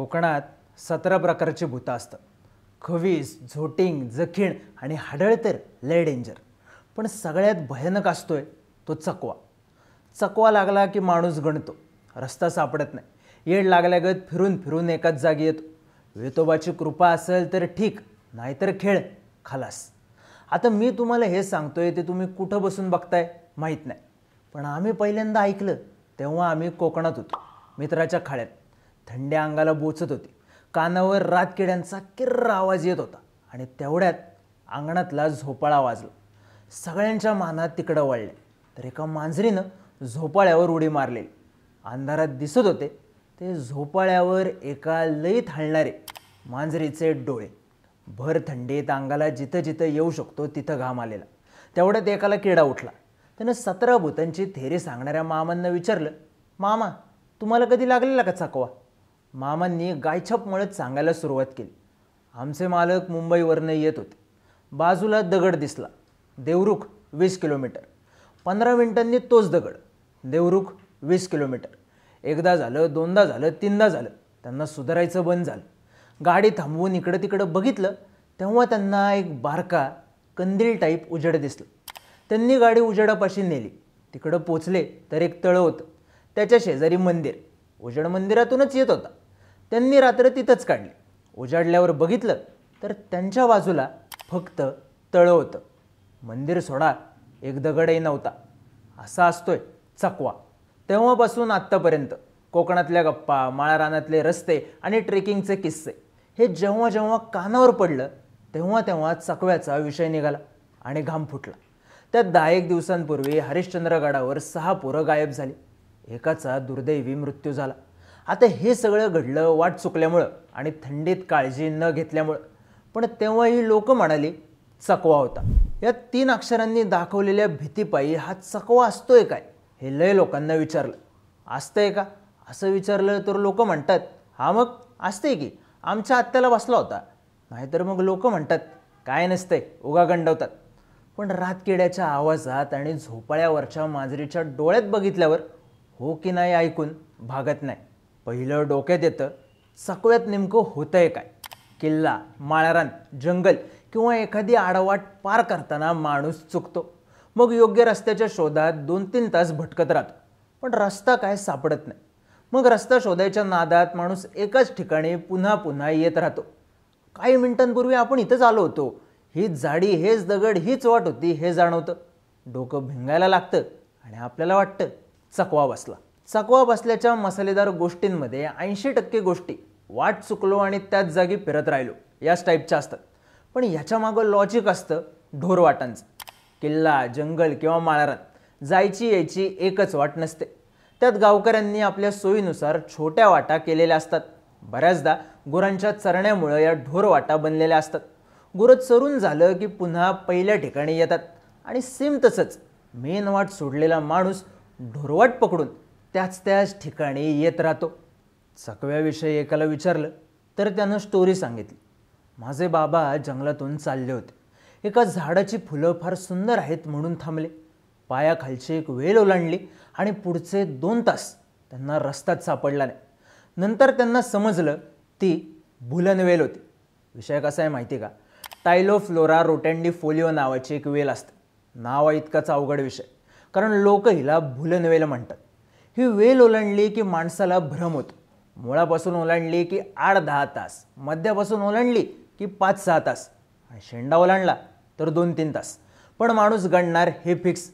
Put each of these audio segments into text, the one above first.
कोकणात सतरा प्रकारची भूतं असतात खवीस झोटिंग जखीण आणि हाडळतर लय डेंजर पण सगळ्यात भयानक असतोय तो चकवा चकवा लागला की माणूस गणतो रस्ता सापडत नाही येड लागल्यागत फिरून फिरून एकाच जागी येतो वेतोबाची कृपा असेल तर ठीक नाहीतर खेळ खालास आता मी तुम्हाला हे सांगतोय ते तुम्ही कुठं बसून बघताय माहीत नाही पण आम्ही पहिल्यांदा ऐकलं तेव्हा आम्ही कोकणात होतो मित्राच्या खाळ्यात थंड्या अंगाला बोचत होती कानावर रातकिड्यांचा किर्र आवाज येत होता आणि तेवढ्यात अंगणातला झोपाळा वाजला सगळ्यांच्या मानात तिकडं वळले तर एका मांजरीनं झोपाळ्यावर उडी मारलेली अंधारात दिसत होते ते झोपाळ्यावर एका लईत हलणारे मांजरीचे डोळे भर थंडीत अंगाला जिथं जिथं येऊ शकतो तिथं घाम आलेला तेवढ्यात एकाला किडा उठला त्यानं सतरा भूतांची थेरी सांगणाऱ्या मामांना विचारलं मामा तुम्हाला कधी लागलेला का चकवा मामांनी गायछप मळत सांगायला सुरुवात केली आमचे मालक मुंबईवरनं येत होते बाजूला दगड दिसला देवरुख वीस किलोमीटर पंधरा मिनिटांनी तोच दगड देवरुख वीस किलोमीटर एकदा झालं दोनदा झालं तीनदा झालं त्यांना सुधारायचं बंद झालं गाडी थांबवून इकडं तिकडं बघितलं तेव्हा त्यांना एक बारका कंदील टाईप उजेड दिसलं त्यांनी गाडी उजेडापाशी नेली तिकडं पोचले तर एक तळं होतं त्याच्या शेजारी मंदिर उजेड मंदिरातूनच येत होता त्यांनी रात्र तिथंच काढली उजाडल्यावर बघितलं तर त्यांच्या बाजूला फक्त तळं होतं मंदिर सोडा एक दगडही नव्हता असा असतोय चकवा तेव्हापासून आत्तापर्यंत कोकणातल्या गप्पा माळारानातले रस्ते आणि ट्रेकिंगचे किस्से हे जेव्हा जेव्हा कानावर पडलं तेव्हा तेव्हा चकव्याचा विषय निघाला आणि घाम फुटला त्या दहा एक दिवसांपूर्वी हरिश्चंद्रगडावर सहा पोरं गायब झाली एकाचा दुर्दैवी मृत्यू झाला आता हे सगळं घडलं वाट चुकल्यामुळं आणि थंडीत काळजी न घेतल्यामुळं पण तेव्हा ही लोक म्हणाली चकवा होता या तीन अक्षरांनी दाखवलेल्या भीतीपायी हा चकवा असतोय काय हे लय लोकांना विचारलं असतंय का असं विचारलं तर लोक म्हणतात हा मग असते की आमच्या आत्याला बसला होता नाहीतर मग लोक म्हणतात काय नसतंय उगा गंडवतात पण रातकिड्याच्या आवाजात आणि झोपाळ्यावरच्या मांजरीच्या डोळ्यात बघितल्यावर हो की नाही ऐकून भागत नाही पहिलं डोक्यात येतं चकव्यात नेमकं आहे काय किल्ला माळरान जंगल किंवा एखादी आडवाट पार करताना माणूस चुकतो मग योग्य रस्त्याच्या शोधात दोन तीन तास भटकत राहतो पण रस्ता काय सापडत नाही मग रस्ता शोधायच्या नादात माणूस एकाच ठिकाणी पुन्हा पुन्हा येत राहतो काही मिनिटांपूर्वी आपण इथंच आलो होतो ही झाडी हेच दगड हीच वाट होती हे जाणवतं डोकं भिंगायला लागतं आणि आपल्याला वाटतं चकवा बसला सकवा बसल्याच्या मसालेदार गोष्टींमध्ये ऐंशी टक्के गोष्टी वाट चुकलो आणि त्याच जागी फिरत राहिलो याच टाईपच्या असतात पण ह्याच्यामागं लॉजिक असतं ढोर वाटांचं किल्ला जंगल किंवा माळारात जायची यायची एकच वाट नसते त्यात गावकऱ्यांनी आपल्या सोयीनुसार छोट्या वाटा केलेल्या असतात बऱ्याचदा गुरांच्या चरण्यामुळं या ढोर वाटा बनलेल्या असतात गुरं चरून झालं की पुन्हा पहिल्या ठिकाणी येतात आणि सेम तसंच मेन वाट सोडलेला माणूस ढोरवाट पकडून त्याच त्याच ठिकाणी येत राहतो चकव्याविषयी एकाला विचारलं तर त्यानं स्टोरी सांगितली माझे बाबा जंगलातून चालले होते एका झाडाची फुलं फार सुंदर आहेत म्हणून थांबले पायाखालची एक वेल ओलांडली आणि पुढचे दोन तास त्यांना रस्त्यात सापडला नाही नंतर त्यांना समजलं ती भुलनवेल होती विषय कसा आहे माहिती का फ्लोरा रोटेंडी फोलिओ नावाची एक वेल असते नाव इतकाच अवघड विषय कारण लोक हिला भुलनवेल म्हणतात ही वेल ओलांडली की माणसाला भ्रम होतो मुळापासून ओलांडली की आठ दहा तास मध्यापासून ओलांडली की पाच सहा तास आणि शेंडा ओलांडला तर दोन तीन तास पण माणूस गणणार हे फिक्स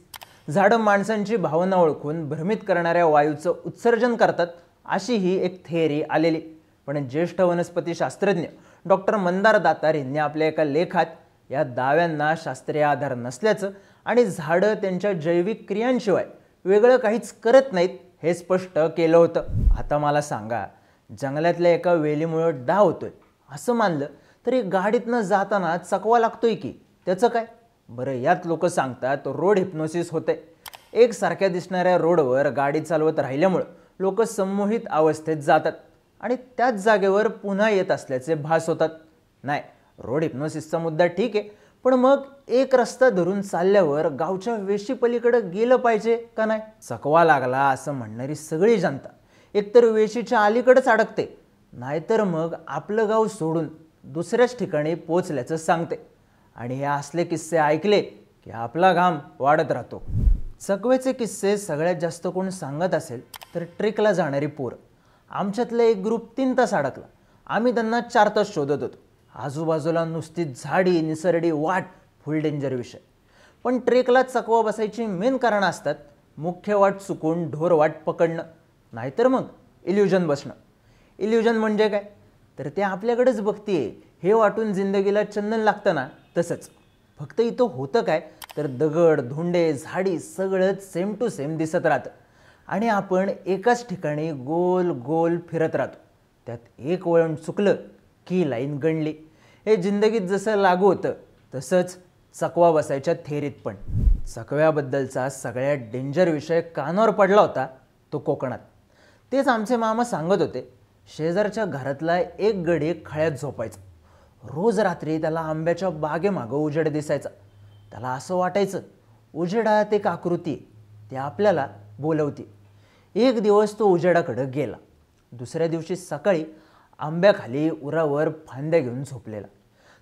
झाडं माणसांची भावना ओळखून भ्रमित करणाऱ्या वायूचं उत्सर्जन करतात अशी ही एक थेअरी आलेली पण ज्येष्ठ वनस्पती शास्त्रज्ञ डॉक्टर मंदार दातार यांनी आपल्या एका लेखात या दाव्यांना शास्त्रीय आधार नसल्याचं आणि झाडं त्यांच्या जैविक क्रियांशिवाय वेगळं काहीच करत नाहीत हे स्पष्ट केलं होतं आता मला सांगा जंगलातल्या एका वेलीमुळे डाव होतोय असं मानलं तरी गाडीतनं जाताना चकवा लागतोय की त्याचं काय बरं यात लोक सांगतात रोड हिप्नोसिस होते एकसारख्या दिसणाऱ्या रोडवर गाडी चालवत राहिल्यामुळं लोक संमोहित अवस्थेत जातात आणि त्याच जागेवर पुन्हा येत असल्याचे भास होतात नाही रोड हिप्नोसिसचा मुद्दा ठीक आहे पण मग एक रस्ता धरून चालल्यावर गावच्या वेशीपलीकडे गेलं पाहिजे का नाही चकवा लागला असं म्हणणारी सगळी जनता एकतर वेशीच्या अलीकडंच अडकते नाहीतर मग आपलं गाव सोडून दुसऱ्याच ठिकाणी पोचल्याचं सांगते आणि हे असले किस्से ऐकले की आपला घाम वाढत राहतो चकवेचे किस्से सगळ्यात जास्त कोण सांगत असेल तर ट्रेकला जाणारी पोर आमच्यातलं एक ग्रुप तीन तास अडकला आम्ही त्यांना चार तास शोधत होतो आजूबाजूला नुसतीच झाडी निसरडी वाट फुल डेंजर विषय पण ट्रेकला चकवा बसायची मेन कारणं असतात मुख्य वाट चुकून ढोर वाट पकडणं नाहीतर मग इल्युजन बसणं इल्युजन म्हणजे काय तर ते आपल्याकडेच बघतीये हे वाटून जिंदगीला चंदन लागतं ना तसंच फक्त इथं होतं काय तर दगड धोंडे झाडी सगळंच सेम टू सेम दिसत राहतं आणि आपण एकाच ठिकाणी गोल गोल फिरत राहतो त्यात एक वळण चुकलं की लाईन गणली हे जिंदगीत जसं लागू होतं तसंच चकवा बसायच्या थेरीत पण चकव्याबद्दलचा सगळ्यात डेंजर विषय कानावर पडला होता तो कोकणात तेच आमचे मामा सांगत होते शेजारच्या घरातला एक गडी खळ्यात झोपायचा रोज रात्री त्याला आंब्याच्या बागेमागं उजेड दिसायचा त्याला असं वाटायचं उजेडात एक आकृती ते आपल्याला बोलवते एक दिवस तो उजेडाकडं गेला दुसऱ्या दिवशी सकाळी आंब्याखाली उरावर फांद्या घेऊन झोपलेला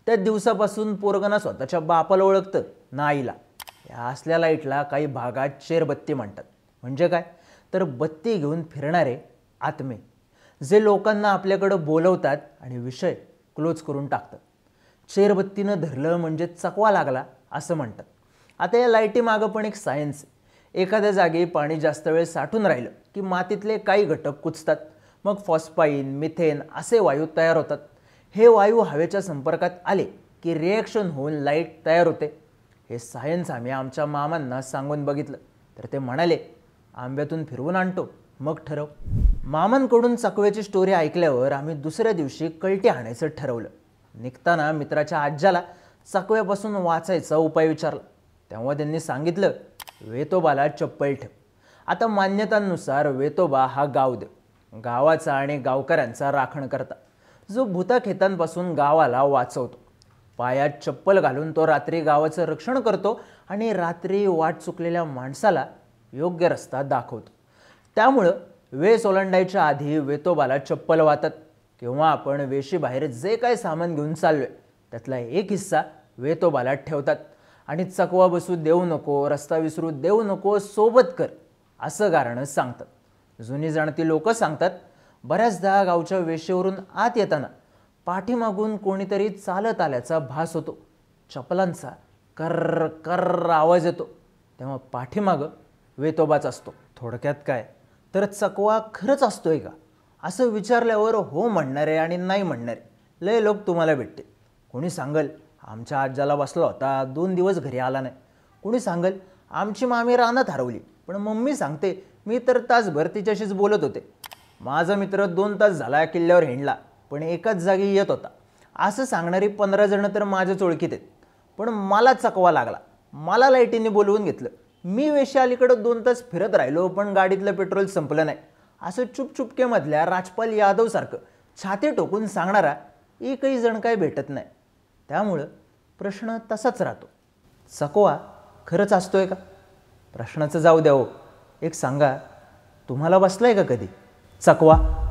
त्या दिवसापासून पोरगणा स्वतःच्या बापाला ओळखतं ना आईला या असल्या लाईटला काही भागात शेरबत्ती म्हणतात म्हणजे काय तर बत्ती घेऊन फिरणारे आत्मे जे लोकांना आपल्याकडं बोलवतात आणि विषय क्लोज करून टाकतात चेरबत्तीनं धरलं म्हणजे चकवा लागला असं म्हणतात आता या लाईटीमागं पण एक सायन्स एखाद्या जागी पाणी जास्त वेळ साठून राहिलं की मातीतले काही घटक कुचतात मग फॉस्पाईन मिथेन असे वायू तयार होतात हे वायू हवेच्या संपर्कात आले की रिॲक्शन होऊन लाईट तयार होते हे सायन्स आम्ही आमच्या मामांना सांगून बघितलं तर ते म्हणाले आंब्यातून फिरवून आणतो मग ठरव मामांकडून चकव्याची स्टोरी ऐकल्यावर आम्ही दुसऱ्या दिवशी कळटी आणायचं ठरवलं निघताना मित्राच्या आज्याला चकव्यापासून वाचायचा उपाय विचारला तेव्हा त्यांनी सांगितलं वेतोबाला चप्पल ठेव आता मान्यतांनुसार वेतोबा हा देव गावाचा आणि गावकऱ्यांचा राखण करता जो भूताखेतांपासून गावाला वाचवतो पायात चप्पल घालून तो रात्री गावाचं रक्षण करतो आणि रात्री वाट चुकलेल्या माणसाला योग्य रस्ता दाखवतो त्यामुळं वेस ओलांडायच्या आधी वेतोबाला चप्पल वाटत किंवा आपण वेशीबाहेर जे काय सामान घेऊन चाललोय त्यातला एक हिस्सा वेतोबाला ठेवतात आणि चकवा बसू देऊ नको रस्ता विसरू देऊ नको सोबत कर असं कारण सांगतात जुनी जाणती लोक सांगतात बऱ्याचदा गावच्या वेशीवरून आत येताना पाठीमागून कोणीतरी चालत आल्याचा भास होतो चपलांचा कर्र कर्र आवाज येतो तेव्हा पाठीमागं वेतोबाच असतो थोडक्यात काय तर चकवा खरंच असतोय का असं विचारल्यावर हो म्हणणारे आणि नाही म्हणणारे लय लोक तुम्हाला भेटतील कोणी सांगल आमच्या आज्याला बसला होता दोन दिवस घरी आला नाही कोणी सांगल आमची मामी रानात हरवली पण मम्मी सांगते मी तर तासभर तिच्याशीच बोलत होते माझा मित्र दोन तास झाला किल्ल्यावर हिंडला पण एकाच जागी येत होता असं सांगणारी पंधरा जणं तर माझ्याच ओळखीत आहेत पण मला चकवा लागला मला लाईटीने बोलवून घेतलं मी वेशी अलीकडं दोन तास फिरत राहिलो पण गाडीतलं पेट्रोल संपलं नाही असं चुपचुपकेमधल्या राजपाल यादवसारखं छाती टोकून सांगणारा एकही जण काय भेटत नाही त्यामुळं प्रश्न तसाच राहतो चकवा खरंच असतोय का प्रश्नाचं जाऊ द्या हो एक सांगा तुम्हाला बसलं आहे का कधी चकवा